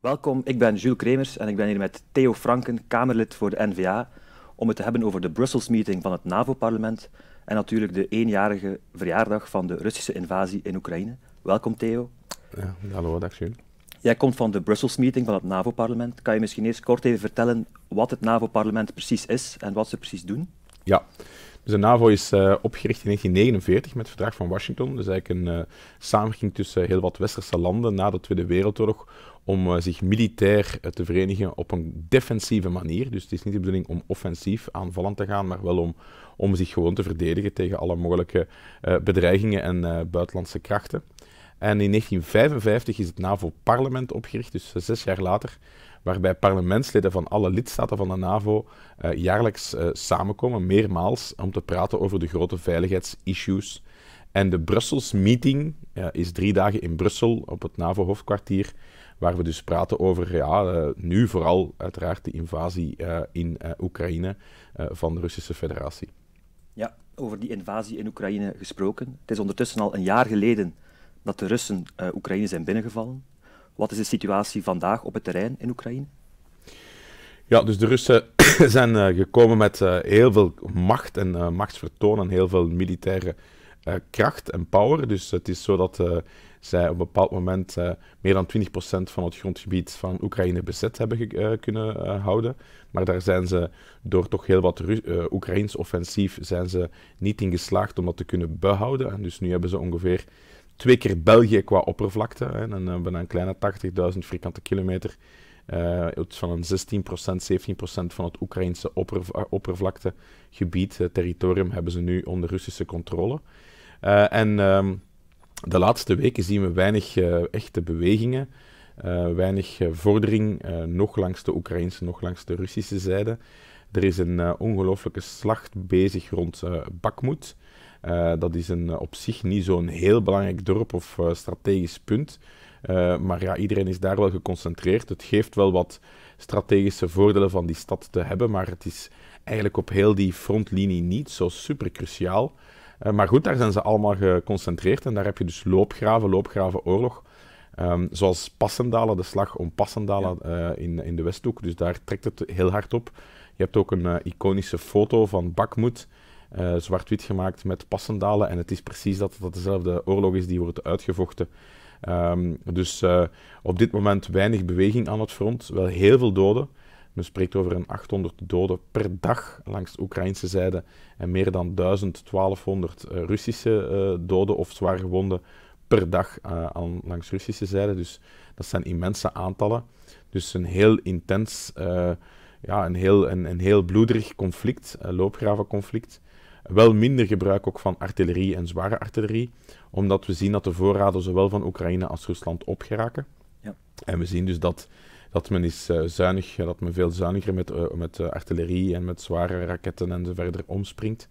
Welkom, ik ben Jules Kremers en ik ben hier met Theo Franken, Kamerlid voor de NVA, om het te hebben over de Brussels meeting van het NAVO-parlement en natuurlijk de eenjarige verjaardag van de Russische invasie in Oekraïne. Welkom Theo. Ja, hallo, dag Jules. Jij komt van de Brussels meeting van het NAVO-parlement. Kan je misschien eerst kort even vertellen wat het NAVO-parlement precies is en wat ze precies doen? Ja, dus de NAVO is eh, opgericht in 1949 met het verdrag van Washington. Dus eigenlijk een uh, samenwerking tussen heel wat westerse landen na de Tweede Wereldoorlog om eh, zich militair te verenigen op een defensieve manier. Dus het is niet de bedoeling om offensief aanvallend te gaan, maar wel om, om zich gewoon te verdedigen tegen alle mogelijke bedreigingen en buitenlandse krachten. En in 1955 is het NAVO-parlement opgericht, dus zes jaar later waarbij parlementsleden van alle lidstaten van de NAVO eh, jaarlijks eh, samenkomen, meermaals, om te praten over de grote veiligheidsissues. En de Brussels meeting is drie dagen in Brussel op het NAVO-hoofdkwartier, waar we dus praten over ja, eh, nu vooral uiteraard de invasie in Oekraïne van de Russische Federatie. Ja, over die invasie in Oekraïne gesproken. Het is ondertussen al een jaar geleden dat de Russen Oekraïne zijn binnengevallen. Wat is de situatie vandaag op het terrein in Oekraïne? Ja, dus de Russen zijn eh, gekomen met eh, heel veel macht en uh, machtsvertoon en heel veel militaire kracht en power. Dus het is zo dat zij op een bepaald moment meer dan 20% van het grondgebied van Oekraïne bezet hebben kunnen houden. Maar daar zijn ze door toch heel wat Oekraïens Oekraïns offensief zijn ze niet in geslaagd om dat te kunnen behouden. En dus nu hebben ze ongeveer twee keer België qua oppervlakte. Hè, en eh, hebben een kleine 80.000 vierkante kilometer. Eh, van een 16%, 17% van het Oekraïnse opperv eh, oppervlaktegebied, territorium, hebben ze nu onder Russische controle. en ehm, de laatste weken zien we weinig echte bewegingen, weinig vordering, nog langs de Oekraïnse, nog langs de Russische zijde. Er is een ongelooflijke slacht bezig rond Bakmoed. Eh, dat is een, eh, op zich niet zo'n heel belangrijk dorp of eh, strategisch punt. maar ja, iedereen is daar wel geconcentreerd. Het geeft wel wat strategische voordelen van die stad te hebben, maar het is eigenlijk op heel die frontlinie niet zo super cruciaal. maar goed, daar zijn ze allemaal geconcentreerd en daar heb je dus loopgraven, loopgraven oorlog. Ehm, zoals Passendalen, de slag om Passendalen in, in de Westhoek. Dus daar trekt het heel hard op. Je hebt ook een iconische foto van Bakmoed eh, zwart-wit gemaakt met passendalen. En het is precies dat dat dezelfde oorlog is die wordt uitgevochten. Ehm, dus eh, op dit moment weinig beweging aan het front, wel heel veel doden. Men spreekt over een 800 doden per dag langs de Oekraïnse zijde en meer dan 1200 eh, Russische doden of zwaar gewonden per dag aan, langs Russische zijde. Dus dat zijn immense aantallen. Dus een heel intens, ja, een heel, een, een heel bloederig conflict, loopgravenconflict. Wel minder gebruik ook van artillerie en zware artillerie, omdat we zien dat de voorraden zowel van Oekraïne als Rusland opgeraken. Ja. En we zien dus dat, dat men is eh, zuinig, eh, dat men veel zuiniger met, eh, met artillerie en met zware raketten en zo verder omspringt.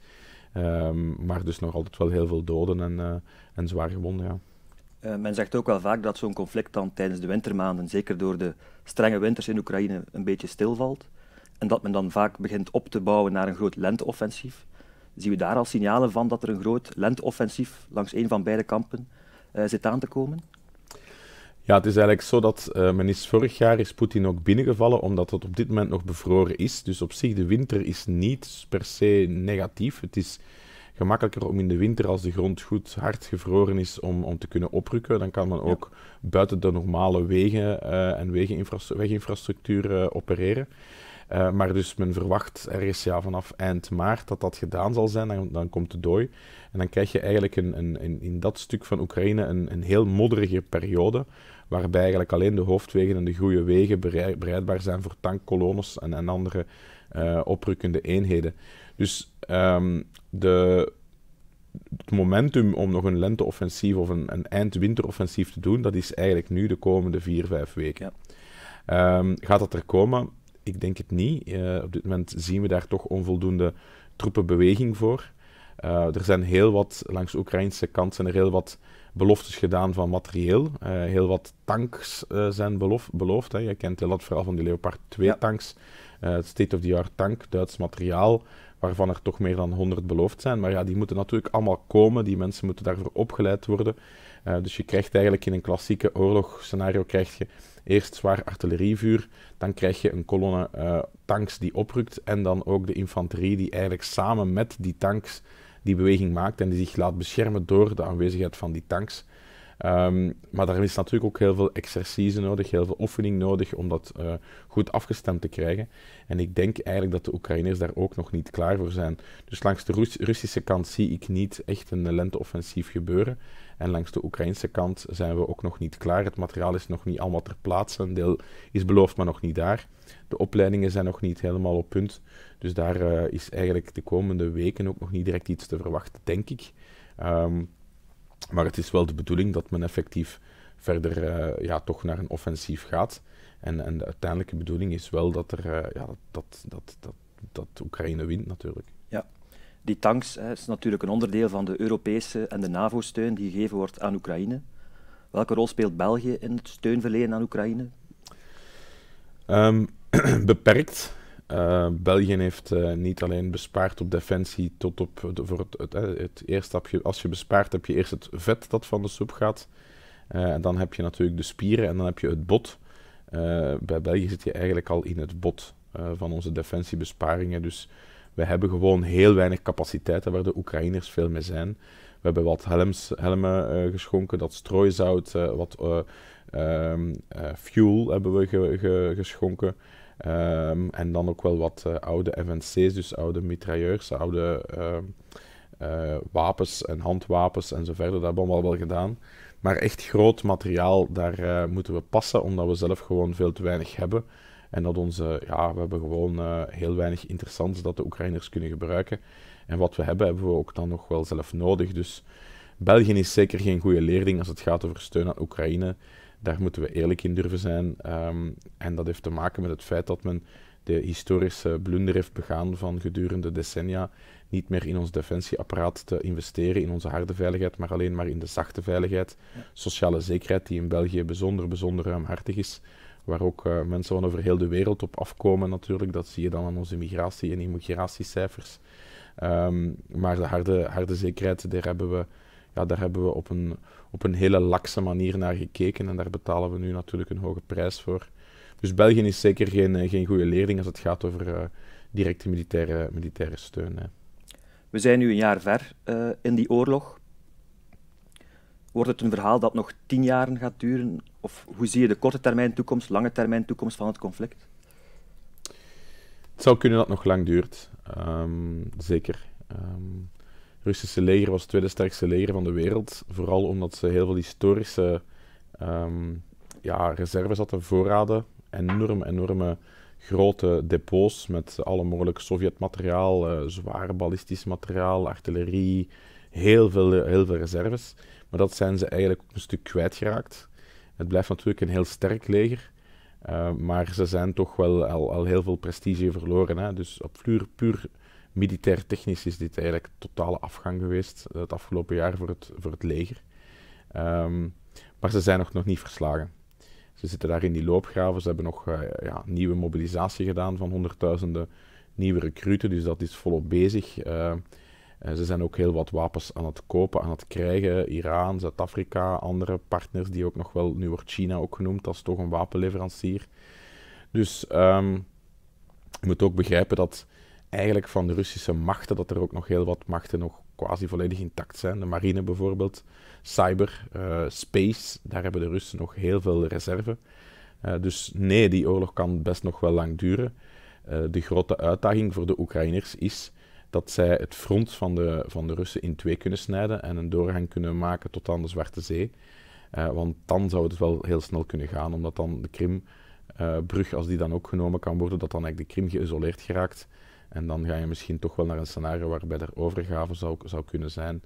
Ehm, maar dus nog altijd wel heel veel doden en, en zwaar gewonden, ja. men zegt ook wel vaak dat zo'n conflict dan tijdens de wintermaanden, zeker door de strenge winters in Oekraïne, een beetje stilvalt. En dat men dan vaak begint op te bouwen naar een groot lenteoffensief zien we daar al signalen van dat er een groot lentoffensief langs een van beide kampen eh, zit aan te komen? Ja, het is eigenlijk zo dat uh, men is vorig jaar is Poetin ook binnengevallen, omdat het op dit moment nog bevroren is. Dus op zich, de winter is niet per se negatief. Het is gemakkelijker om in de winter, als de grond goed hard gevroren is, om, om te kunnen oprukken. Dan kan men ook buiten de normale wegen eh, en weginfrastructuur, opereren. Eh, maar dus men verwacht ergens ja, vanaf eind maart dat dat gedaan zal zijn. Dan, dan komt de dooi. En dan krijg je eigenlijk een, een, in dat stuk van Oekraïne een, een heel modderige periode. Waarbij eigenlijk alleen de hoofdwegen en de goede wegen bereidbaar zijn voor tankkolonnes en, en andere uh, oprukkende eenheden. Dus ehm, de, het momentum om nog een lenteoffensief of een, een eindwinteroffensief te doen, dat is eigenlijk nu de komende vier, vijf weken. Ehm, gaat dat er komen? Ik denk het niet. Eh, op dit moment zien we daar toch onvoldoende troepenbeweging voor. Eh, er zijn heel wat, langs de Oekraïnse kant zijn er heel wat beloftes gedaan van materieel. Eh, heel wat tanks zijn beloofd. Hè. Je kent heel dat vooral van die Leopard 2 ja. tanks. state-of-the-art tank, Duits materiaal, waarvan er toch meer dan 100 beloofd zijn. Maar ja, die moeten natuurlijk allemaal komen. Die mensen moeten daarvoor opgeleid worden. Eh, dus je krijgt eigenlijk in een klassieke oorlogsscenario krijg je eerst zwaar artillerievuur, dan krijg je een kolonne eh, tanks die oprukt en dan ook de infanterie die eigenlijk samen met die tanks die beweging maakt en die zich laat beschermen door de aanwezigheid van die tanks. Ehm, maar daar is natuurlijk ook heel veel exercise nodig, heel veel oefening nodig om dat eh, goed afgestemd te krijgen. En ik denk eigenlijk dat de Oekraïners daar ook nog niet klaar voor zijn. Dus langs de Russische kant zie ik niet echt een lenteoffensief gebeuren. En langs de Oekraïnse kant zijn we ook nog niet klaar. Het materiaal is nog niet allemaal ter plaatse. Een deel is beloofd, maar nog niet daar. De opleidingen zijn nog niet helemaal op punt. Dus daar eh, is eigenlijk de komende weken ook nog niet direct iets te verwachten, denk ik. Ehm, maar het is wel de bedoeling dat men effectief verder eh, ja, toch naar een offensief gaat. En, en de uiteindelijke bedoeling is wel dat, er, eh, ja, dat, dat, dat, dat Oekraïne wint natuurlijk. Die tanks hè, is natuurlijk een onderdeel van de Europese en de NAVO-steun die gegeven wordt aan Oekraïne. Welke rol speelt België in het steunverlenen aan Oekraïne? Ehm, beperkt. Ehm, België heeft eh, niet alleen bespaard op defensie tot op voor het, het, eerste stapje. als je bespaart heb je eerst het vet dat van de soep gaat. Eh, en dan heb je natuurlijk de spieren en dan heb je het bot. Eh, bij België zit je eigenlijk al in het bot van onze defensiebesparingen. Dus we hebben gewoon heel weinig capaciteiten waar de Oekraïners veel mee zijn. We hebben wat helms, helmen eh, geschonken, dat strooizout, uh, wat eh, ehm, fuel hebben we geschonken. Ehm, en dan ook wel wat oude FNC's, dus oude mitrailleurs, oude ehm, wapens en handwapens en zo verder. Dat hebben we al wel gedaan. Maar echt groot materiaal, daar moeten we passen, omdat we zelf gewoon veel te weinig hebben. En dat onze, ja, we hebben gewoon eh, heel weinig interessants dat de Oekraïners kunnen gebruiken. En wat we hebben, hebben we ook dan nog wel zelf nodig. Dus België is zeker geen goede leerling als het gaat over steun aan Oekraïne. Daar moeten we eerlijk in durven zijn. Ehm, en dat heeft te maken met het feit dat men de historische blunder heeft begaan van gedurende decennia niet meer in ons defensieapparaat te investeren, in onze harde veiligheid, maar alleen maar in de zachte veiligheid. Sociale zekerheid, die in België bijzonder, bijzonder ruimhartig is waar ook eh, mensen van over heel de wereld op afkomen natuurlijk. Dat zie je dan aan onze migratie- en immigratiecijfers. Ehm, maar de harde, harde zekerheid, daar hebben we, ja, daar hebben we op, een, op een hele lakse manier naar gekeken. En daar betalen we nu natuurlijk een hoge prijs voor. Dus België is zeker geen, eh, geen goede leerling als het gaat over eh, directe militaire, militaire steun. Hè. We zijn nu een jaar ver in die oorlog. Wordt het een verhaal dat nog tien jaar gaat duren of hoe zie je de korte termijn toekomst, lange termijn toekomst van het conflict? Het zou kunnen dat het nog lang duurt. Ehm, zeker. het ehm, Russische leger was het tweede sterkste leger van de wereld. Vooral omdat ze heel veel historische ehm, ja, reserves hadden, voorraden. Enorm, enorme grote depots met alle mogelijke Sovjet-materiaal, eh, zwaar ballistisch materiaal, artillerie, heel veel, heel veel reserves. Maar dat zijn ze eigenlijk een stuk kwijtgeraakt. Het blijft natuurlijk een heel sterk leger. Eh, maar ze zijn toch wel al, al heel veel prestige verloren. Hè? Dus op puur, puur militair technisch is dit eigenlijk totale afgang geweest eh, het afgelopen jaar voor het, voor het leger. Ehm, maar ze zijn nog, nog niet verslagen. Ze zitten daar in die loopgraven. Ze hebben nog uh, ja, nieuwe mobilisatie gedaan van honderdduizenden nieuwe recruten. Dus dat is volop bezig. Uh, eh, ze zijn ook heel wat wapens aan het kopen, aan het krijgen. Iran, Zuid-Afrika, andere partners die ook nog wel, nu wordt China ook genoemd als toch een wapenleverancier. Dus ehm, je moet ook begrijpen dat eigenlijk van de Russische machten, dat er ook nog heel wat machten nog quasi volledig intact zijn. De marine bijvoorbeeld, cyber, eh, space, daar hebben de Russen nog heel veel reserve. Eh, dus nee, die oorlog kan best nog wel lang duren. de grote uitdaging voor de Oekraïners is dat zij het front van de, van de Russen in twee kunnen snijden en een doorgang kunnen maken tot aan de Zwarte Zee. Eh, want dan zou het wel heel snel kunnen gaan, omdat dan de Krimbrug, eh, als die dan ook genomen kan worden, dat dan eigenlijk de Krim geïsoleerd geraakt. En dan ga je misschien toch wel naar een scenario waarbij er overgave zou, zou kunnen zijn.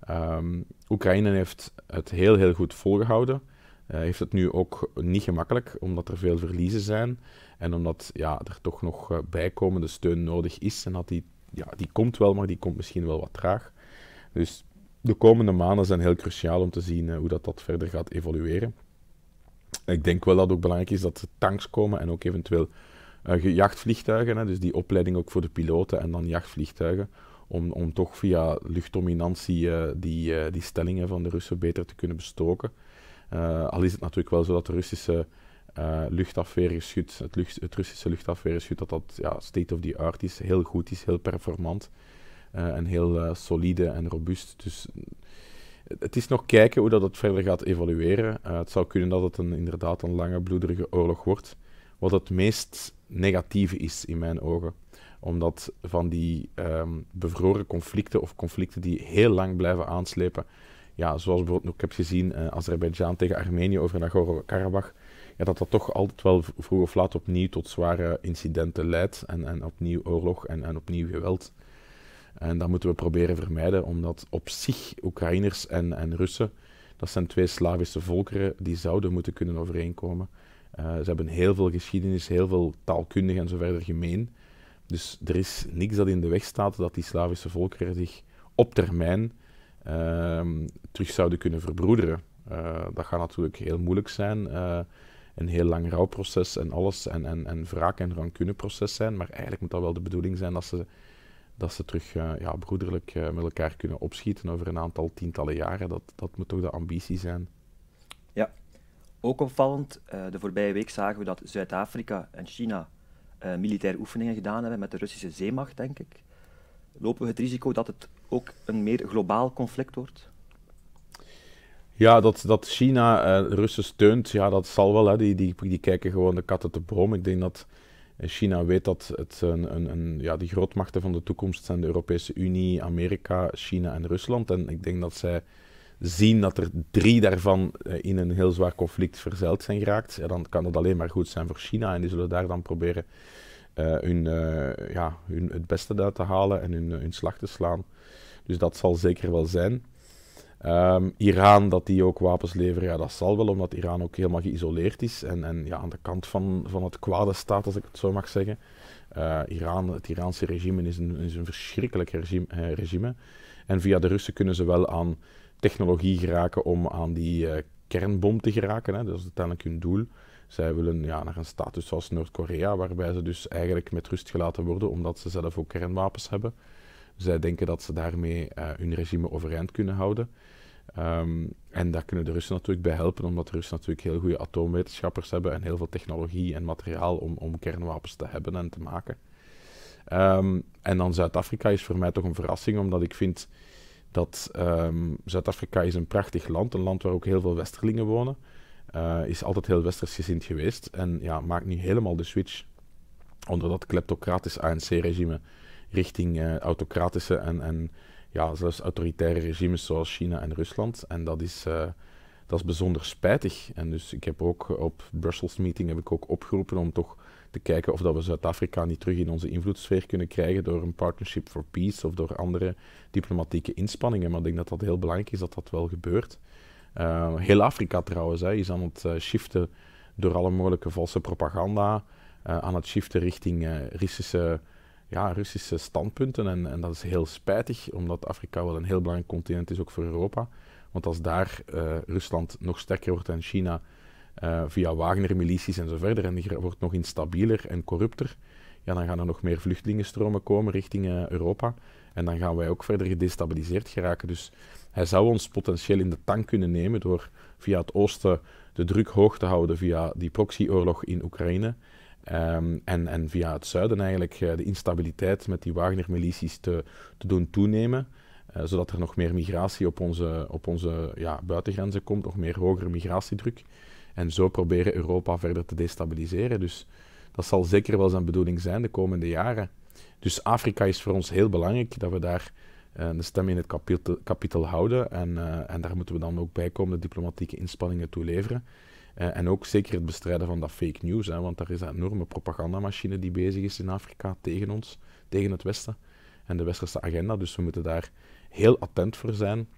Ehm, Oekraïne heeft het heel, heel goed volgehouden. Eh, heeft het nu ook niet gemakkelijk, omdat er veel verliezen zijn. En omdat ja, er toch nog bijkomende steun nodig is. En had die ja, die komt wel, maar die komt misschien wel wat traag. Dus de komende maanden zijn heel cruciaal om te zien eh, hoe dat, dat verder gaat evolueren. Ik denk wel dat het ook belangrijk is dat er tanks komen en ook eventueel uh, jachtvliegtuigen. Hè, dus die opleiding ook voor de piloten en dan jachtvliegtuigen. Om, om toch via luchtdominantie eh, die, die stellingen van de Russen beter te kunnen bestoken. al is het natuurlijk wel zo dat de Russische uh, eh, luchtafweergeschut, het, lucht, het, Russische luchtafweergeschut, dat dat ja, state of the art is, heel goed is, heel performant eh, en heel eh, solide en robuust. Dus het is nog kijken hoe dat het verder gaat evolueren. het zou kunnen dat het een, inderdaad een lange bloedige oorlog wordt, wat het meest negatieve is in mijn ogen omdat van die um, bevroren conflicten of conflicten die heel lang blijven aanslepen, ja, zoals bijvoorbeeld ik heb gezien, uh, Azerbeidzjan tegen Armenië over nagorno karabach ja, dat dat toch altijd wel vroeg of laat opnieuw tot zware incidenten leidt. En, en opnieuw oorlog en, en opnieuw geweld. En dat moeten we proberen vermijden, omdat op zich Oekraïners en, en Russen, dat zijn twee Slavische volkeren, die zouden moeten kunnen overeenkomen. Eh, ze hebben heel veel geschiedenis, heel veel taalkundig en zo verder gemeen. Dus er is niks dat in de weg staat dat die Slavische volkeren zich op termijn ehm, terug zouden kunnen verbroederen. Eh, dat gaat natuurlijk heel moeilijk zijn. Eh, een heel lang rouwproces en alles en, en, en wraak- en rancuneproces zijn. Maar eigenlijk moet dat wel de bedoeling zijn dat ze, dat ze terug eh, ja, broederlijk eh, met elkaar kunnen opschieten over een aantal tientallen jaren. Dat, dat moet toch de ambitie zijn. Ja, ook opvallend. Eh, de voorbije week zagen we dat Zuid-Afrika en China militaire oefeningen gedaan hebben met de Russische zeemacht, denk ik. Lopen we het risico dat het ook een meer globaal conflict wordt? Ja, dat, dat China uh, Russen steunt, ja, dat zal wel. Hè. Die, die, die kijken gewoon de katten te brom. Ik denk dat eh, China weet dat het een, een, een, ja, die grootmachten van de toekomst zijn de Europese Unie, Amerika, China en Rusland. En ik denk dat zij zien dat er drie daarvan eh, in een heel zwaar conflict verzeild zijn geraakt. Ja, dan kan dat alleen maar goed zijn voor China. En die zullen daar dan proberen hun, ja, hun, het beste uit te halen en hun, hun slag te slaan. Dus dat zal zeker wel zijn. Ehm, Iran, dat die ook wapens leveren, ja, dat zal wel, omdat Iran ook helemaal geïsoleerd is en, en ja, aan de kant van, van het kwade staat, als ik het zo mag zeggen. Eh, Iran, het Iraanse regime is een, is een verschrikkelijk regime, eh, regime. En via de Russen kunnen ze wel aan technologie geraken om aan die eh, kernbom te geraken. Hè. Dat is uiteindelijk hun doel. Zij willen ja, naar een status zoals Noord-Korea, waarbij ze dus eigenlijk met rust gelaten worden, omdat ze zelf ook kernwapens hebben. Zij denken dat ze daarmee eh, hun regime overeind kunnen houden. Ehm, en daar kunnen de Russen natuurlijk bij helpen, omdat de Russen natuurlijk heel goede atoomwetenschappers hebben en heel veel technologie en materiaal om, om kernwapens te hebben en te maken. Ehm, en dan Zuid-Afrika is voor mij toch een verrassing, omdat ik vind dat ehm, Zuid-Afrika is een prachtig land, een land waar ook heel veel Westerlingen wonen. Eh, is altijd heel westers gezind geweest en ja, maakt nu helemaal de switch onder dat kleptocratisch ANC-regime richting eh, autocratische en, en ja, zelfs autoritaire regimes zoals China en Rusland. En dat is, eh, dat is bijzonder spijtig. En dus ik heb ook op Brussels meeting heb ik ook opgeroepen om toch te kijken of dat we Zuid-Afrika niet terug in onze invloedssfeer kunnen krijgen door een partnership for peace of door andere diplomatieke inspanningen. Maar ik denk dat dat heel belangrijk is dat dat wel gebeurt. Ehm, heel Afrika trouwens hè, is aan het eh, shiften door alle mogelijke valse propaganda, eh, aan het shiften richting Russische ja, Russische standpunten. En, en, dat is heel spijtig, omdat Afrika wel een heel belangrijk continent is, ook voor Europa. Want als daar eh, Rusland nog sterker wordt dan China eh, via Wagner-milities en zo verder, en die wordt nog instabieler en corrupter, ja, dan gaan er nog meer vluchtelingenstromen komen richting eh, Europa. En dan gaan wij ook verder gedestabiliseerd geraken. Dus hij zou ons potentieel in de tank kunnen nemen door via het oosten de druk hoog te houden via die proxyoorlog in Oekraïne. Ehm, en, en, via het zuiden eigenlijk eh, de instabiliteit met die Wagner-milities te, te doen toenemen. Eh, zodat er nog meer migratie op onze, op onze ja, buitengrenzen komt, nog meer hogere migratiedruk. En zo proberen Europa verder te destabiliseren. Dus dat zal zeker wel zijn bedoeling zijn de komende jaren. Dus Afrika is voor ons heel belangrijk, dat we daar eh, de stem in het kapitel, houden. En, en daar moeten we dan ook bijkomende diplomatieke inspanningen toe leveren. Eh, en ook zeker het bestrijden van dat fake news, hè, want daar is een enorme propagandamachine die bezig is in Afrika tegen ons, tegen het Westen en de westerse agenda. Dus we moeten daar heel attent voor zijn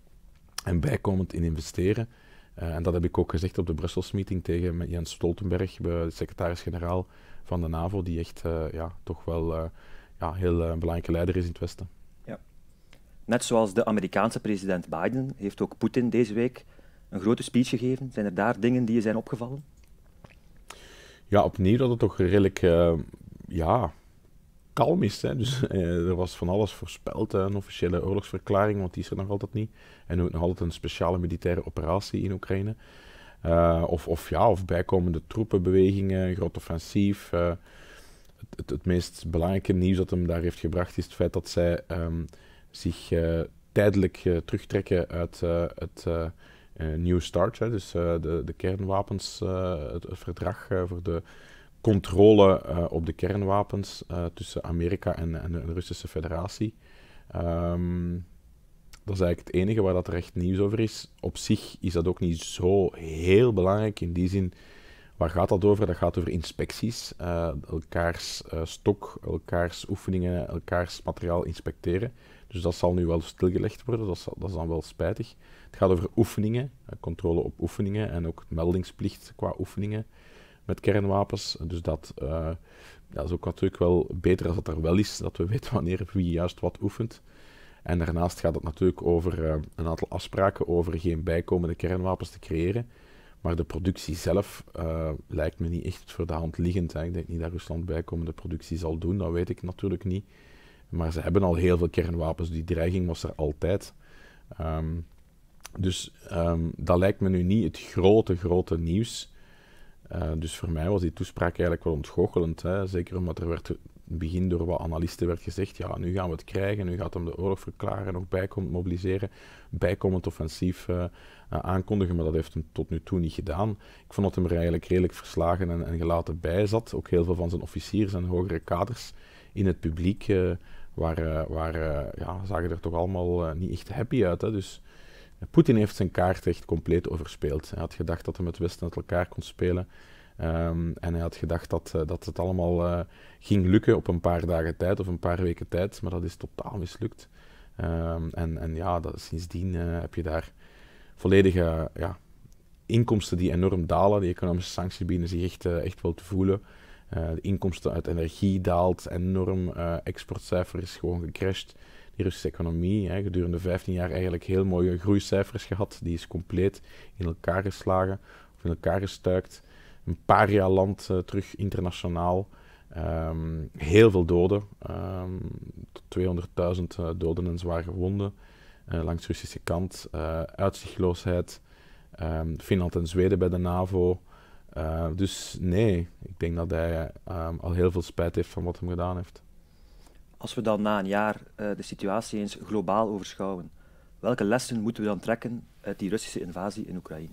en bijkomend in investeren. Eh, en dat heb ik ook gezegd op de Brussels meeting tegen met Jens Stoltenberg, de secretaris-generaal van de NAVO, die echt eh, ja, toch wel uh, ja, heel belangrijke leider is in het Westen. Ja. Net zoals de Amerikaanse president Biden heeft ook Poetin deze week een grote speech gegeven. Zijn er daar dingen die je zijn opgevallen? Ja, opnieuw dat het toch redelijk eh, ja, kalm is. Hè? Dus eh, er was van alles voorspeld. Een officiële oorlogsverklaring, want die is er nog altijd niet. En ook nog altijd een speciale militaire operatie in Oekraïne. Eh, of, of, ja, of bijkomende troepenbewegingen, groot offensief. het, meest belangrijke nieuws dat hem daar heeft gebracht is het feit dat zij ehm, zich tijdelijk terugtrekken uit het eh, New START, hè, dus eh, de, de kernwapens, eh, het, het, verdrag voor de controle op de kernwapens tussen Amerika en, en, de Russische Federatie. Ehm, dat is eigenlijk het enige waar dat er echt nieuws over is. Op zich is dat ook niet zo heel belangrijk. In die zin, waar gaat dat over? Dat gaat over inspecties. elkaars uh, stok, elkaars oefeningen, elkaars materiaal inspecteren. Dus dat zal nu wel stilgelegd worden, dat, dat is dan wel spijtig. Het gaat over oefeningen, eh, controle op oefeningen en ook meldingsplicht qua oefeningen met kernwapens. Dus dat, eh, is ook natuurlijk wel beter als het er wel is, dat we weten wanneer wie juist wat oefent. En daarnaast gaat het natuurlijk over eh, een aantal afspraken over geen bijkomende kernwapens te creëren. Maar de productie zelf lijkt me niet echt voor de hand liggend. Ik denk niet dat Rusland bijkomende productie zal doen, dat weet ik natuurlijk niet. Maar ze hebben al heel veel kernwapens, die dreiging was er altijd. Ehm, dus ehm, dat lijkt me nu niet het grote, grote nieuws. Eh, dus voor mij was die toespraak eigenlijk wel ontgoochelend. Hè? Zeker omdat er werd begin door wat analisten werd gezegd, ja, nu gaan we het krijgen, nu gaat hem de oorlog verklaren, nog bijkomend mobiliseren, bijkomend offensief eh, eh, aankondigen, maar dat heeft hem tot nu toe niet gedaan. Ik vond dat hem er eigenlijk redelijk verslagen en, en gelaten bij zat. Ook heel veel van zijn officiers en hogere kaders in het publiek waar, eh, waar eh, ja, zagen er toch allemaal eh, niet echt happy uit. Hè? Dus Poetin heeft zijn kaart echt compleet overspeeld. Hij had gedacht dat hij met het Westen met elkaar kon spelen. Ehm, en hij had gedacht dat, dat het allemaal ging lukken op een paar dagen tijd of een paar weken tijd. Maar dat is totaal mislukt. Ehm, en, en ja, dat, sindsdien heb je daar volledige ja, inkomsten die enorm dalen. Die economische sancties beginnen zich echt, echt wel te voelen. Eh, de inkomsten uit energie daalt enorm. Eh, exportcijfer is gewoon gecrashed. De Russische economie, hè, gedurende 15 jaar eigenlijk heel mooie groeicijfers gehad. Die is compleet in elkaar geslagen of in elkaar gestuikt. Een paar jaar land eh, terug internationaal. Ehm, heel veel doden, 200.000 ehm, doden en zwaar gewonden langs de Russische kant. uitzichtloosheid. Ehm, Finland en Zweden bij de NAVO. Eh, dus nee, ik denk dat hij ehm, al heel veel spijt heeft van wat hem gedaan heeft. Als we dan na een jaar eh, de situatie eens globaal overschouwen, welke lessen moeten we dan trekken uit die Russische invasie in Oekraïne?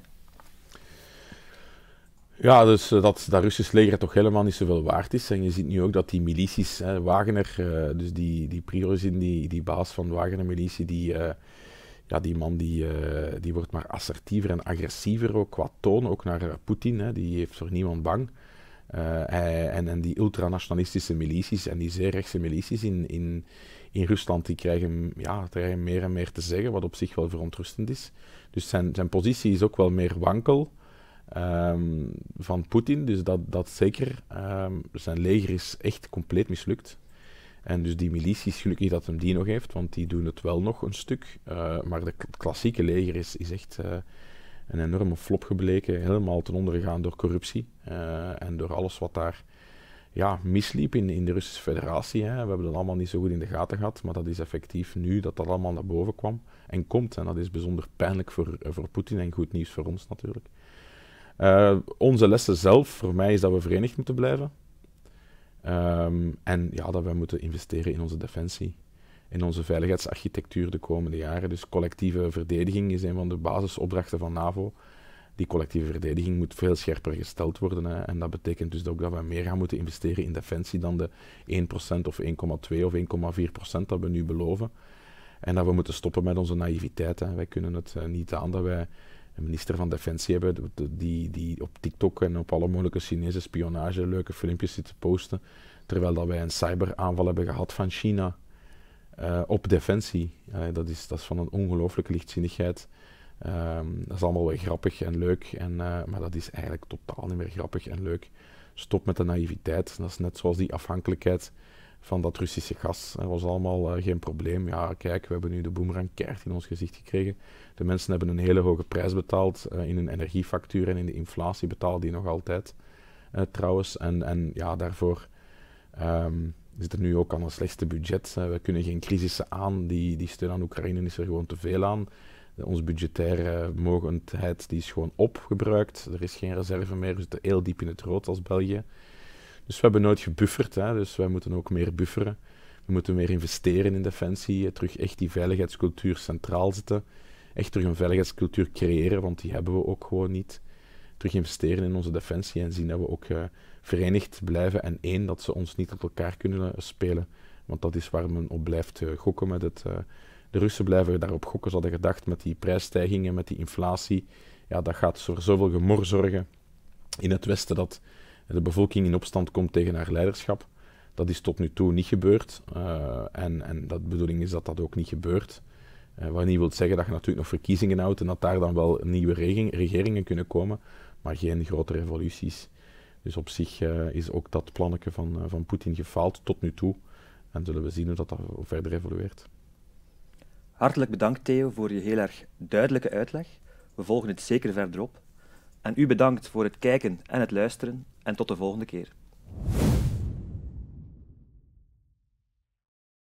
Ja, dus eh, dat dat Russisch leger toch helemaal niet zoveel waard is. En je ziet nu ook dat die milities, hè, Wagner, dus die, die in die, die baas van de Wagner-militie, die, ja, die man die, eh, die wordt maar assertiever en agressiever ook qua toon, ook naar eh, Poetin. Die heeft voor niemand bang. Eh, en, en die ultranationalistische milities en die zeerrechtse milities in, in, in Rusland, die krijgen, ja, krijgen meer en meer te zeggen, wat op zich wel verontrustend is. Dus zijn, zijn positie is ook wel meer wankel ehm, van Poetin. Dus dat, dat zeker. Ehm, zijn leger is echt compleet mislukt. En dus die milities, gelukkig dat hem die nog heeft, want die doen het wel nog een stuk. Eh, maar de klassieke leger is, is echt eh, een enorme flop gebleken. Helemaal ten onder gegaan door corruptie eh, en door alles wat daar ja, misliep in, in de Russische federatie. Hè. We hebben dat allemaal niet zo goed in de gaten gehad, maar dat is effectief nu dat dat allemaal naar boven kwam en komt. En dat is bijzonder pijnlijk voor, voor Poetin en goed nieuws voor ons natuurlijk. onze lessen zelf, voor mij is dat we verenigd moeten blijven. Ehm, en ja, dat we moeten investeren in onze defensie, in onze veiligheidsarchitectuur de komende jaren. Dus collectieve verdediging is een van de basisopdrachten van NAVO. Die collectieve verdediging moet veel scherper gesteld worden. Hè. En dat betekent dus ook dat wij meer gaan moeten investeren in defensie dan de 1% of 1,2 of 1,4% dat we nu beloven. En dat we moeten stoppen met onze naïviteit. Hè. Wij kunnen het eh, niet aan dat wij een minister van Defensie hebben die, die op TikTok en op alle mogelijke Chinese spionage leuke filmpjes zit te posten. Terwijl dat wij een cyberaanval hebben gehad van China eh, op Defensie. dat, is, dat is van een ongelooflijke lichtzinnigheid. Ehm, dat is allemaal wel grappig en leuk, en, eh, maar dat is eigenlijk totaal niet meer grappig en leuk. Stop met de naïviteit. Dat is net zoals die afhankelijkheid van dat Russische gas. Dat was allemaal eh, geen probleem. Ja, kijk, we hebben nu de boemerangkaart in ons gezicht gekregen. De mensen hebben een hele hoge prijs betaald eh, in hun energiefactuur en in de inflatie betalen die nog altijd eh, trouwens. En, en ja, daarvoor zit ehm, er nu ook aan een slechtste budget. we kunnen geen crisissen aan. Die, die steun aan Oekraïne is er gewoon te veel aan. Onze budgettaire mogendheid die is gewoon opgebruikt. Er is geen reserve meer. We zitten heel diep in het rood als België. Dus we hebben nooit gebufferd, hè, dus wij moeten ook meer bufferen. We moeten meer investeren in defensie, terug echt die veiligheidscultuur centraal zetten. Echt terug een veiligheidscultuur creëren, want die hebben we ook gewoon niet. Terug investeren in onze defensie en zien dat we ook uh, verenigd blijven en één, dat ze ons niet op elkaar kunnen eh, spelen. Want dat is waar men op blijft eh, gokken met het... de Russen blijven daarop gokken, ze hadden gedacht, met die prijsstijgingen, met die inflatie. Ja, dat gaat voor zoveel gemor zorgen in het Westen dat de bevolking in opstand komt tegen haar leiderschap. Dat is tot nu toe niet gebeurd. Eh, en, en dat de bedoeling is dat dat ook niet gebeurt. Wanneer eh, wat niet wil zeggen dat je natuurlijk nog verkiezingen houdt en dat daar dan wel nieuwe regeringen kunnen komen, maar geen grote revoluties. Dus op zich eh, is ook dat plannetje van, van Poetin gefaald tot nu toe. En zullen we zien hoe dat, dat verder evolueert. Hartelijk bedankt Theo voor je heel erg duidelijke uitleg. We volgen het zeker verder op. En u bedankt voor het kijken en het luisteren en tot de volgende keer.